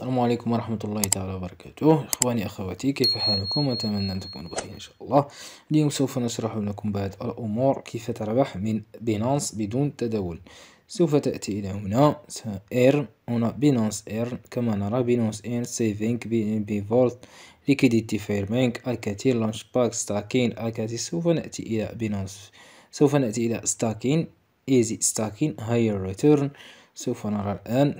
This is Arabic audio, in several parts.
السلام عليكم ورحمة الله تعالى وبركاته إخواني أخواتي كيف حالكم أتمنى أن تكونوا بخير إن شاء الله اليوم سوف نشرح لكم بعض الأمور كيف تربح من بينانس بدون تداول سوف تأتي إلى هنا إير هنا بينانس إير كما نرى بينانس إير سيفينك بي إن بي فولت ليكيديتي بانك الكثير لانش باك ستاكين الكثير سوف نأتي إلى بينانس سوف نأتي إلى ستاكين إيزي ستاكين هاير ريتورن سوف نرى الآن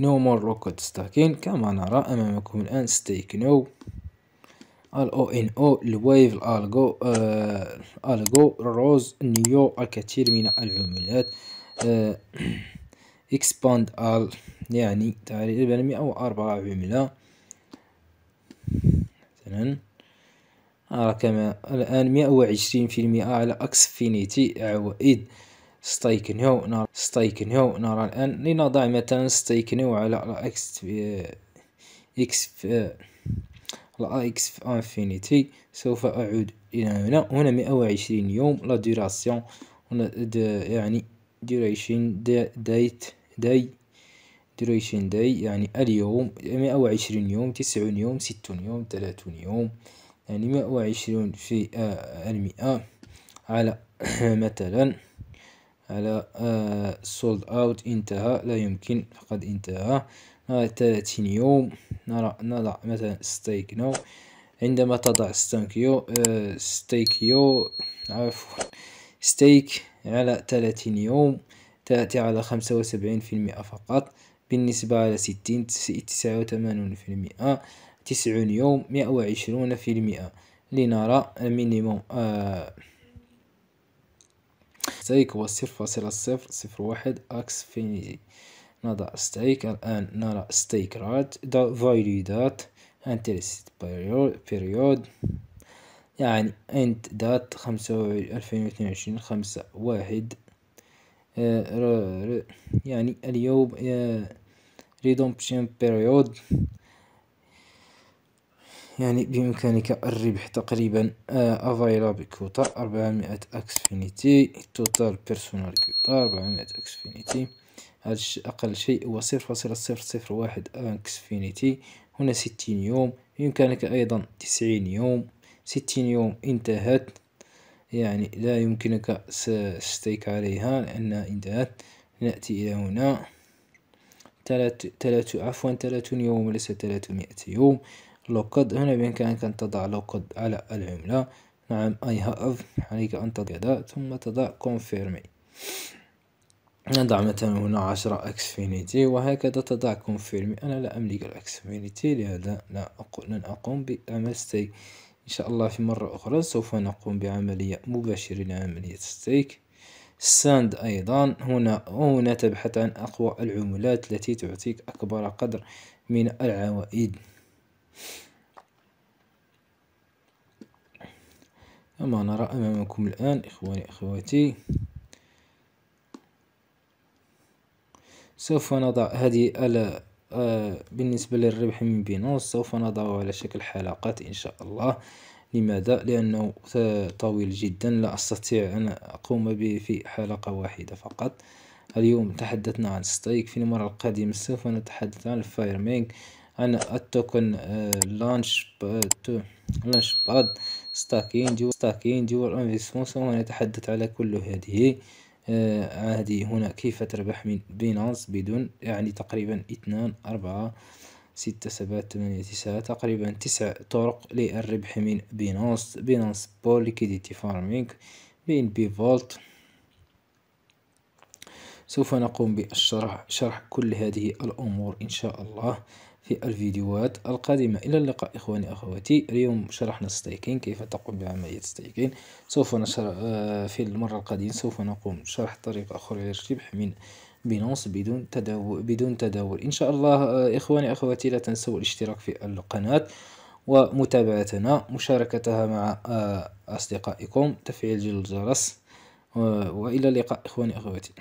نو مور rocket ستاكين كما نرى أمامكم الآن نو ال او ان او الويف الالغو آه الالغو روز نيو الكثير من العملات آه اكسباند ال يعني تقريبا 104 عملة مثلا راه كما الان 120% على اكسفينيتي عوائد هو نار نرى هو نار الآن لنضع مثلا استيقنوا على اكس في إكس في لا إكس في انفينيتي سوف أعود إلى هنا هنا 120 يوم لا ديوراسيون هنا يعني duration دايت داي duration داي يعني اليوم 120 يوم 90 يوم 60 يوم 30 يوم يعني 120 في المئة على مثلا على سولد آه، اوت انتهى لا يمكن فقد انتهى آه، نرى 30 يوم نرى نضع مثلا ستيك نو عندما تضع ستانكيو آه، ستيكيو عفوا ستيك على 30 يوم تأتي على 75% فقط بالنسبة على 60 89% 90 يوم 120% لنرى مينيموم آه ستيك هو صفر فاصلة صفر صفر واحد أكس فينيتي نضع ستيك الآن نرى ستيك رات دا دات انترست بيريود يعني انت دات خمسة ألفين وعشرين خمسة واحد آه، يعني اليوم ريدومبشن آه، بيريود يعني بإمكانك الربح تقريبا افايلابل كوتا 400 اكسفينيتي توتال بيرسونال كوتا 400 اكسفينيتي هذا أقل شيء هو صفر فاصلة صفر صفر واحد اكسفينيتي هنا ستين يوم بإمكانك أيضا تسعين يوم ستين يوم انتهت يعني لا يمكنك ستيك عليها لأنها انتهت نأتي إلى هنا تلات تلات عفوا تلاتون يوم وليس تلاتمائة يوم لقد هنا بإمكانك أن تضع لقد على العملة نعم أي هاف عليك أن تضع كذا ثم تضع كونفيرمي نضع مثلا هنا عشرة اكسفينيتي وهكذا تضع كونفيرمي أنا لا أملك الاكسفينيتي لهذا لا أقول لن أقوم بعمل ستيك إن شاء الله في مرة أخرى سوف نقوم بعملية مباشرة لعملية ستيك ساند أيضا هنا هنا تبحث عن أقوى العملات التي تعطيك أكبر قدر من العوائد كما نرى أمامكم الآن إخواني أخواتي سوف نضع هذه على آه، بالنسبة للربح من بينونس سوف نضعه على شكل حلقات إن شاء الله لماذا؟ لأنه طويل جدا لا أستطيع أن أقوم به في حلقة واحدة فقط اليوم تحدثنا عن ستايك في المرة القادمة سوف نتحدث عن الفاير انا التوكن آه، لانش لانش باد ستاكين جو ستاكين ديور سوف نتحدث على كل هذه آه، هذه هنا كيف تربح من بينانس بدون يعني تقريبا اثنان أربعة ستة سبعة ثمانية تسعة تقريبا تسع طرق للربح من بينانس بينانس بول ليكيديتي فارمينغ بين بي فولت سوف نقوم بالشرح شرح كل هذه الأمور إن شاء الله في الفيديوهات القادمة إلى اللقاء إخواني أخواتي اليوم شرحنا ستيكين كيف تقوم بعملية ستيكين سوف نشر آه، في المرة القادمة سوف نقوم بشرح طريقة أخرى للربح من بنص بدون تداول بدون تداول إن شاء الله آه، إخواني أخواتي لا تنسوا الاشتراك في القناة ومتابعتنا مشاركتها مع آه، أصدقائكم تفعيل جل الجرس وإلى اللقاء إخواني أخواتي